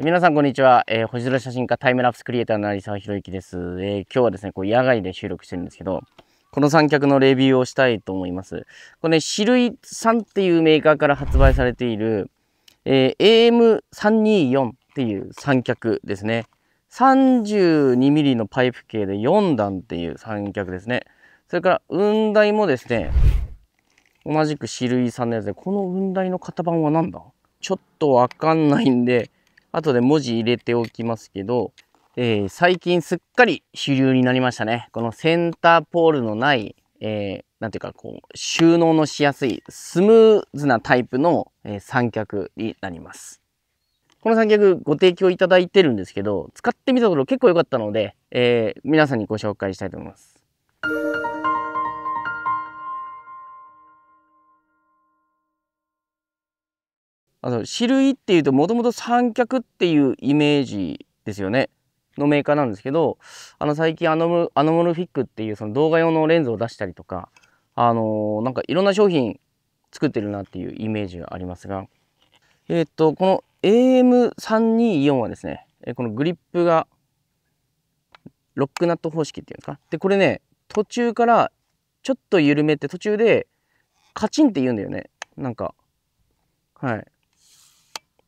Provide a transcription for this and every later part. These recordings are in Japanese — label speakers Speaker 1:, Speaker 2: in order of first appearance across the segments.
Speaker 1: 皆さんこんにちは、えー、星空写真家タイムラプスクリエイターの成沢博之です、えー、今日はですねこう野外で収録してるんですけどこの三脚のレビューをしたいと思いますこれねシルイさんっていうメーカーから発売されている、えー、AM324 っていう三脚ですね 32mm のパイプ径で4段っていう三脚ですねそれから雲台もですね同じくシルイさんのやつでこの雲台の型番は何だちょっとわかんないんで後で文字入れておきますけど、えー、最近すっかり主流になりましたね。このセンターポールのない、えー、なんていうか、こう、収納のしやすい、スムーズなタイプの、えー、三脚になります。この三脚ご提供いただいてるんですけど、使ってみたところ結構良かったので、えー、皆さんにご紹介したいと思います。あの種類っていうともともと三脚っていうイメージですよねのメーカーなんですけどあの最近アノムアノモルフィックっていうその動画用のレンズを出したりとかあのー、なんかいろんな商品作ってるなっていうイメージがありますがえー、っとこの AM324 はですねこのグリップがロックナット方式っていうんですかでこれね途中からちょっと緩めて途中でカチンって言うんだよねなんかはい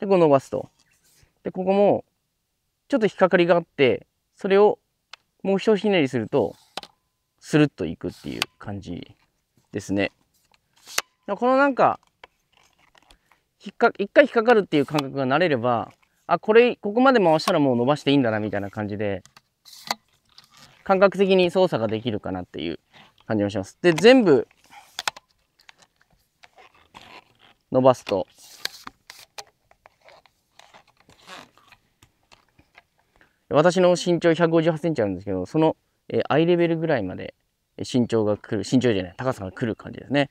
Speaker 1: で、こう伸ばすと。で、ここも、ちょっと引っかかりがあって、それをもうひとひねりすると、スルッといくっていう感じですね。このなんか、引っか、一回引っかかるっていう感覚が慣れれば、あ、これ、ここまで回したらもう伸ばしていいんだな、みたいな感じで、感覚的に操作ができるかなっていう感じもします。で、全部、伸ばすと、私の身長158センチあるんですけど、その、えー、アイレベルぐらいまで身長が来る、身長じゃない、高さが来る感じですね。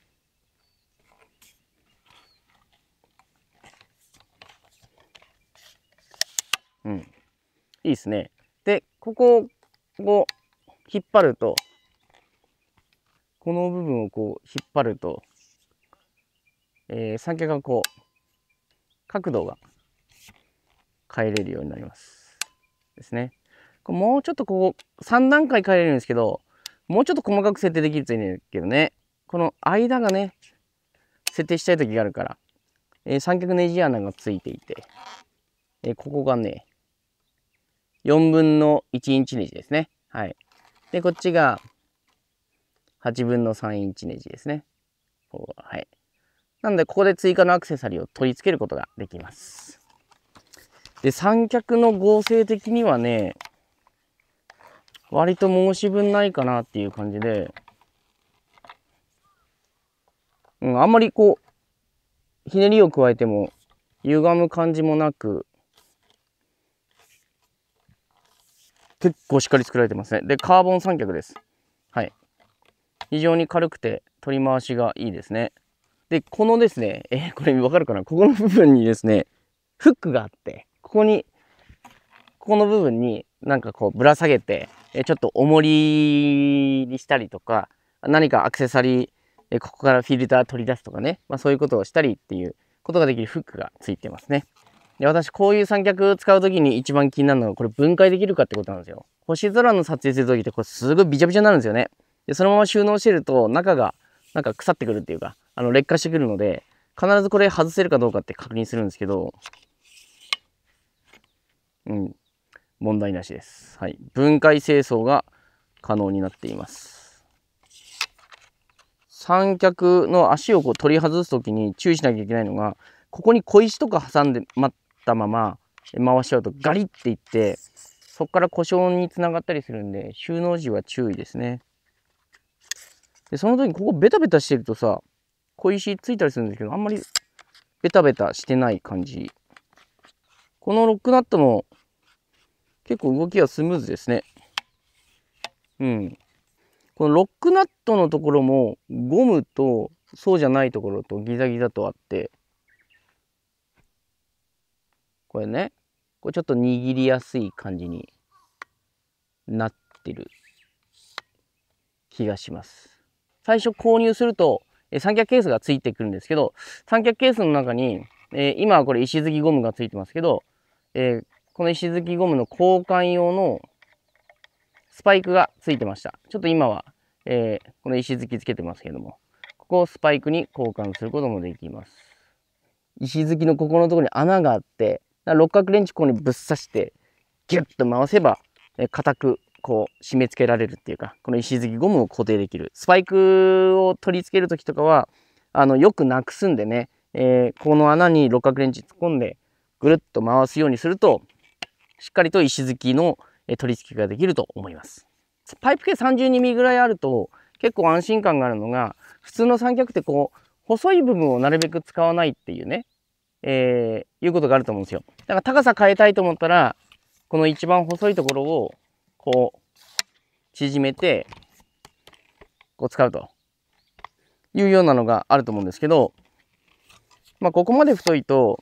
Speaker 1: うん。いいですね。で、ここを引っ張ると、この部分をこう引っ張ると、えー、三脚がこう、角度が変えれるようになります。ですね。もうちょっとここ3段階変えれるんですけど、もうちょっと細かく設定できるといいんだけどね。この間がね、設定したい時があるから、えー、三脚ネジ穴がついていて、えー、ここがね、4分の1インチネジですね。はい。で、こっちが8分の3インチネジですね。はい。なんで、ここで追加のアクセサリーを取り付けることができます。で、三脚の合成的にはね、割と申し分ないかなっていう感じで、うん、あんまりこう、ひねりを加えても、歪む感じもなく、結構しっかり作られてますね。で、カーボン三脚です。はい。非常に軽くて、取り回しがいいですね。で、このですね、えー、これわかるかなここの部分にですね、フックがあって、こに、ここの部分になんかこうぶら下げて、ちょっと重りにしたりとか、何かアクセサリー、ここからフィルター取り出すとかね、まあ、そういうことをしたりっていうことができるフックがついてますね。で私、こういう三脚使うときに一番気になるのが、これ分解できるかってことなんですよ。星空の撮影するときって、これすごいびちゃびちゃになるんですよね。で、そのまま収納してると、中が、なんか腐ってくるっていうか、あの、劣化してくるので、必ずこれ外せるかどうかって確認するんですけど、うん、問題なしです。はい。分解清掃が可能になっています。三脚の足をこう取り外す時に注意しなきゃいけないのが、ここに小石とか挟んで待ったまま回しちゃうとガリっていって、そこから故障につながったりするんで、収納時は注意ですね。で、その時にここベタベタしてるとさ、小石ついたりするんですけど、あんまりベタベタしてない感じこのロックナットも結構動きがスムーズですね。うん。このロックナットのところもゴムとそうじゃないところとギザギザとあって、これね、これちょっと握りやすい感じになってる気がします。最初購入すると、え三脚ケースがついてくるんですけど、三脚ケースの中に、えー、今はこれ石継ぎゴムがついてますけど、えー、この石突きゴムの交換用のスパイクがついてました。ちょっと今は、えー、この石突きつけてますけども、ここをスパイクに交換することもできます。石突きのここのところに穴があって、六角レンチここにぶっ刺して、ギュッと回せば、えー、固くこう締め付けられるっていうか、この石突きゴムを固定できる。スパイクを取り付ける時とかは、あの、よくなくすんでね、えー、この穴に六角レンチ突っ込んで、ぐるっと回すようにすると、しっかりと石突きの取り付けができると思います。パイプ系 32mm ぐらいあると結構安心感があるのが、普通の三脚ってこう、細い部分をなるべく使わないっていうね、えー、いうことがあると思うんですよ。だから高さ変えたいと思ったら、この一番細いところを、こう、縮めて、こう使うというようなのがあると思うんですけど、まあ、ここまで太いと、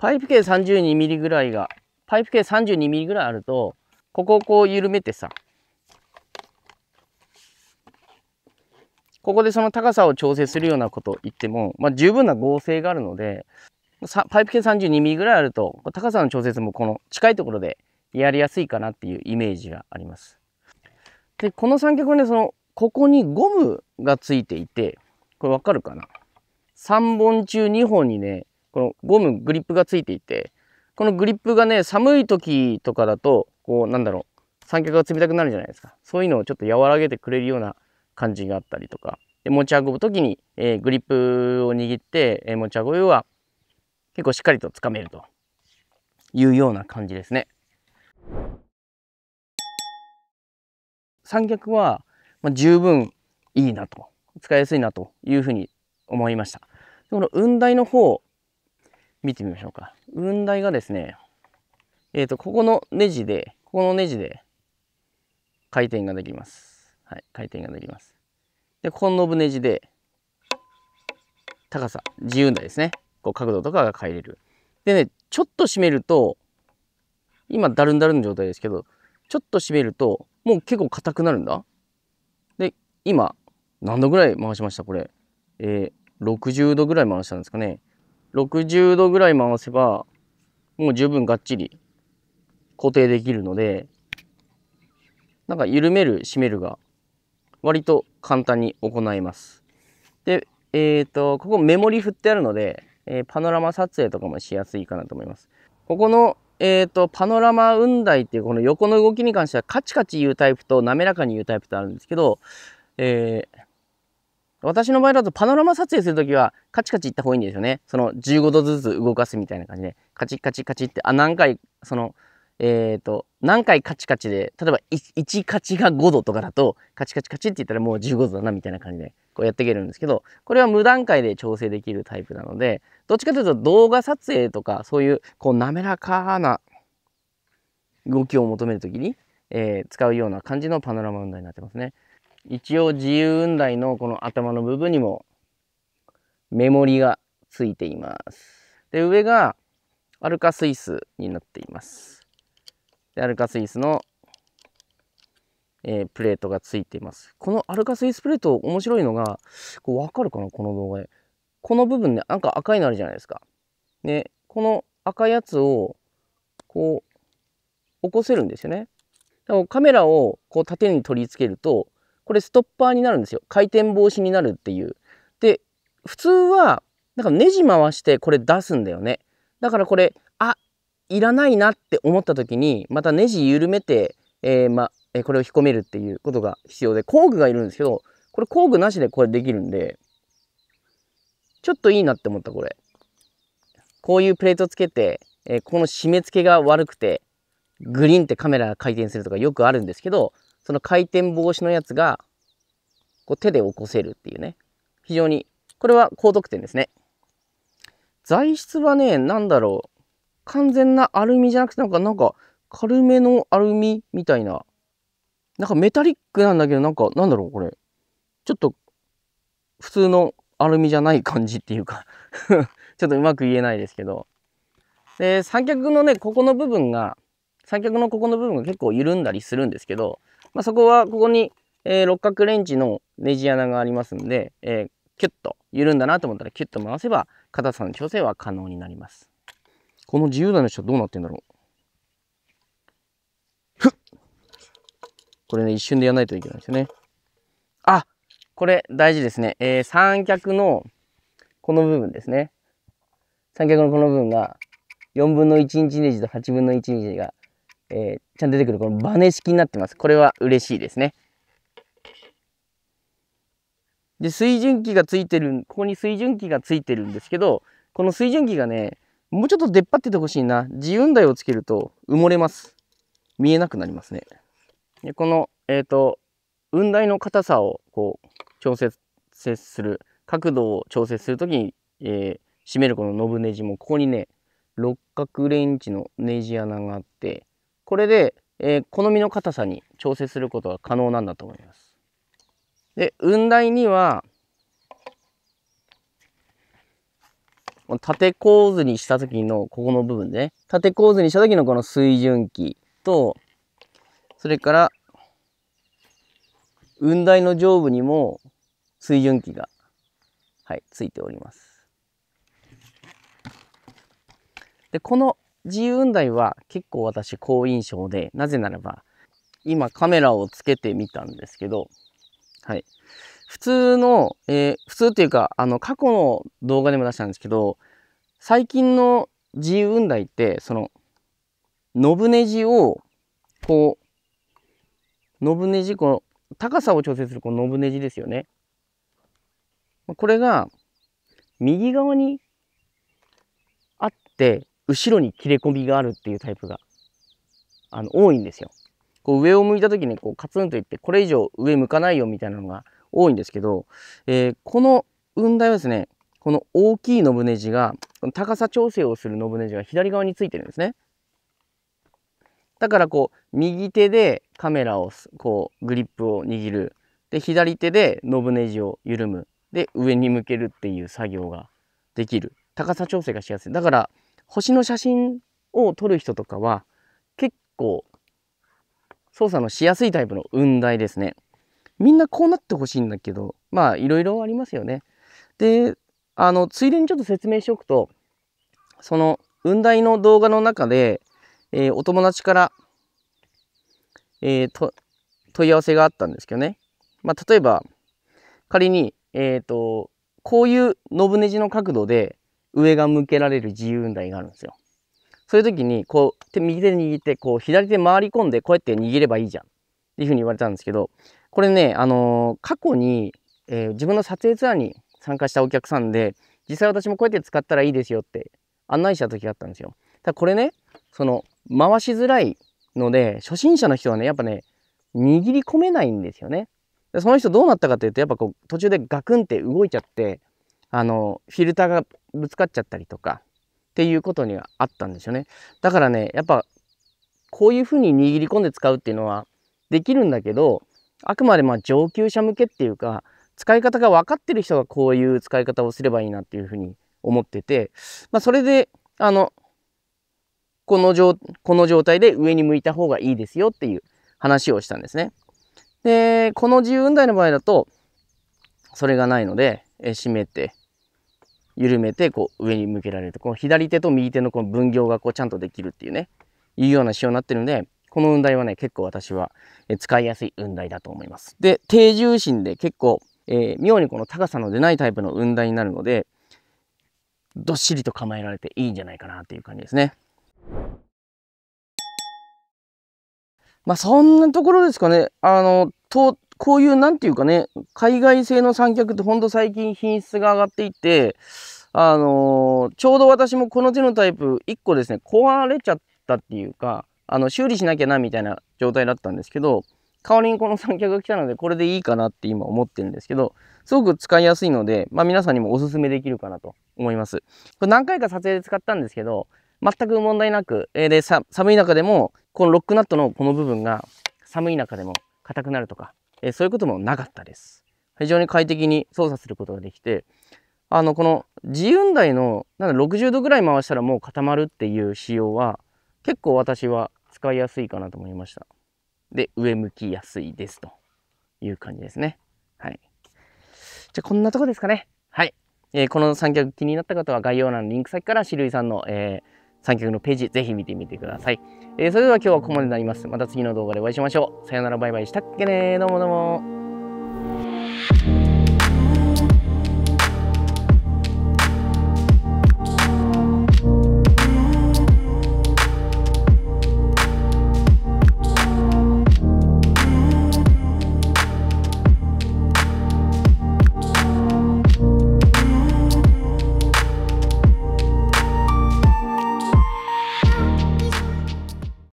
Speaker 1: パイプ径 32mm ぐらいが、パイプ径 32mm ぐらいあると、ここをこう緩めてさ、ここでその高さを調整するようなことを言っても、まあ、十分な合成があるので、パイプ径 32mm ぐらいあると、高さの調節もこの近いところでやりやすいかなっていうイメージがあります。で、この三脚はね、その、ここにゴムがついていて、これわかるかな ?3 本中2本にね、このゴムグリップがついていてこのグリップがね寒い時とかだとこうなんだろう三脚が冷たくなるじゃないですかそういうのをちょっと和らげてくれるような感じがあったりとかで持ち運ぶ時に、えー、グリップを握って、えー、持ち運ぶは結構しっかりとつかめるというような感じですね。三脚は、まあ、十分いいなと使いやすいなというふうに思いました。この雲台の方見てみましょうか。雲台がですね、えっ、ー、と、ここのネジで、ここのネジで回転ができます。はい、回転ができます。で、ここのノブネジで、高さ、自由台ですね。こう角度とかが変えれる。でね、ちょっと締めると、今、だるんだるの状態ですけど、ちょっと締めると、もう結構硬くなるんだ。で、今、何度ぐらい回しましたこれ。えー、60度ぐらい回したんですかね。60度ぐらい回せば、もう十分がっちり固定できるので、なんか緩める、締めるが、割と簡単に行えます。で、えっ、ー、と、ここメモリ振ってあるので、えー、パノラマ撮影とかもしやすいかなと思います。ここの、えっ、ー、と、パノラマ雲台っていうこの横の動きに関しては、カチカチ言うタイプと滑らかに言うタイプとあるんですけど、えー、私の場合だとパノラマ撮影するときはカチカチいった方がいいんですよね。その15度ずつ動かすみたいな感じで、カチカチカチって、あ、何回、その、えっ、ー、と、何回カチカチで、例えば 1, カチが5度とかだと、カチカチカチって言ったらもう15度だなみたいな感じで、こうやっていけるんですけど、これは無段階で調整できるタイプなので、どっちかというと動画撮影とか、そういう、こう、滑らかな動きを求めるときに、えー、使うような感じのパノラマ運動になってますね。一応自由雲台のこの頭の部分にもメモリがついています。で、上がアルカスイスになっています。で、アルカスイスの、えー、プレートがついています。このアルカスイスプレート面白いのが、こわかるかなこの動画で。この部分ね、なんか赤いのあるじゃないですか。で、この赤いやつを、こう、起こせるんですよね。カメラをこう縦に取り付けると、これストッパーになるんですよ回転防止になるっていうで普通はだからネジ回してこれ出すんだよねだからこれあいらないなって思った時にまたネジ緩めて、えー、まえこれを引っ込めるっていうことが必要で工具がいるんですけどこれ工具なしでこれできるんでちょっといいなって思ったこれこういうプレートつけて、えー、この締め付けが悪くてグリーンってカメラ回転するとかよくあるんですけどその回転防止のやつが、こう手で起こせるっていうね。非常に、これは高得点ですね。材質はね、なんだろう。完全なアルミじゃなくて、なんか、なんか、軽めのアルミみたいな。なんかメタリックなんだけど、なんか、なんだろう、これ。ちょっと、普通のアルミじゃない感じっていうか ちょっとうまく言えないですけど。で、三脚のね、ここの部分が、三脚のここの部分が結構緩んだりするんですけど、まあ、そこは、ここに、えー、六角レンチのネジ穴がありますんで、えー、キュッと緩んだなと思ったらキュッと回せば、硬さの調整は可能になります。この自由台の人どうなってんだろうふっこれね、一瞬でやらないといけないですよね。あこれ大事ですね。えー、三脚のこの部分ですね。三脚のこの部分が4分の1インチネジと8分の1インチがえー、ちゃんと出てくるこのバネ式になってます。これは嬉しいですね。で、水準器がついてる、ここに水準器がついてるんですけど、この水準器がね、もうちょっと出っ張っててほしいな。自運台をつけると埋もれます。見えなくなりますね。で、この、えっ、ー、と、雲台の硬さをこう調節する、角度を調節するときに、えー、締めるこのノブネジも、ここにね、六角レンチのネジ穴があって、これで、えー、好みの硬さに調整することが可能なんだと思います。で、雲台には、縦構図にした時のここの部分で、ね、縦構図にした時のこの水準器と、それから、雲台の上部にも水準器が、はい、ついております。で、この自由運題は結構私好印象で、なぜならば、今カメラをつけてみたんですけど、はい。普通の、えー、普通っていうか、あの、過去の動画でも出したんですけど、最近の自由運題って、その、ノブネジを、こう、ノブネジ、この、高さを調整するこのノブネジですよね。これが、右側にあって、後ろに切れ込みがあるっていうタイプが、あの、多いんですよ。こう上を向いた時にこうカツンと言って、これ以上上向かないよみたいなのが多いんですけど、えー、この雲台はですね、この大きいノブネジが、この高さ調整をするノブネジが左側についてるんですね。だからこう、右手でカメラを、こう、グリップを握る。で、左手でノブネジを緩む。で、上に向けるっていう作業ができる。高さ調整がしやすい。だから、星の写真を撮る人とかは結構操作のしやすいタイプの雲台ですね。みんなこうなってほしいんだけど、まあいろいろありますよね。で、あの、ついでにちょっと説明しておくと、その雲台の動画の中で、えー、お友達から、えー、と問い合わせがあったんですけどね。まあ例えば、仮に、えっ、ー、と、こういうノブネジの角度で、上が向けられる自由運台があるんですよ。そういう時に、こう、手右手握って、こう、左手回り込んで、こうやって握ればいいじゃん。っていうふうに言われたんですけど、これね、あのー、過去に、えー、自分の撮影ツアーに参加したお客さんで、実際私もこうやって使ったらいいですよって案内した時があったんですよ。ただこれね、その、回しづらいので、初心者の人はね、やっぱね、握り込めないんですよね。でその人どうなったかというと、やっぱこう、途中でガクンって動いちゃって、あの、フィルターがぶつかっちゃったりとかっていうことにはあったんですよね。だからねやっぱこういうふうに握り込んで使うっていうのはできるんだけどあくまでま上級者向けっていうか使い方が分かってる人がこういう使い方をすればいいなっていうふうに思ってて、まあ、それであのこの状この状態で上に向いた方がいいですよっていう話をしたんですね。でこの自由運台の場合だとそれがないので、えー、閉めて緩めてこう上に向けられるとこの左手と右手のこの分業がこうちゃんとできるっていうねいうような仕様になってるのでこの雲台はね結構私は使いやすい雲台だと思います。で低重心で結構、えー、妙にこの高さの出ないタイプの雲台になるのでどっしりと構えられていいんじゃないかなっていう感じですね。まあそんなところですかね。あのとこういうなんていうかね、海外製の三脚ってほんと最近品質が上がっていて、あのー、ちょうど私もこの手のタイプ1個ですね、壊れちゃったっていうか、あの、修理しなきゃなみたいな状態だったんですけど、代わりにこの三脚が来たので、これでいいかなって今思ってるんですけど、すごく使いやすいので、まあ皆さんにもおすすめできるかなと思います。これ何回か撮影で使ったんですけど、全く問題なく、えー、で、寒い中でも、このロックナットのこの部分が寒い中でも硬くなるとか、えそういうこともなかったです。非常に快適に操作することができて、あの、この自運台のなん60度ぐらい回したらもう固まるっていう仕様は、結構私は使いやすいかなと思いました。で、上向きやすいですという感じですね。はい。じゃこんなとこですかね。はい。えー、この三脚気になった方は概要欄のリンク先から種類さんの、えー三脚のページ、ぜひ見てみてください。えー、それでは今日はここまでになります。また次の動画でお会いしましょう。さよなら、バイバイしたっけねどうもどうも。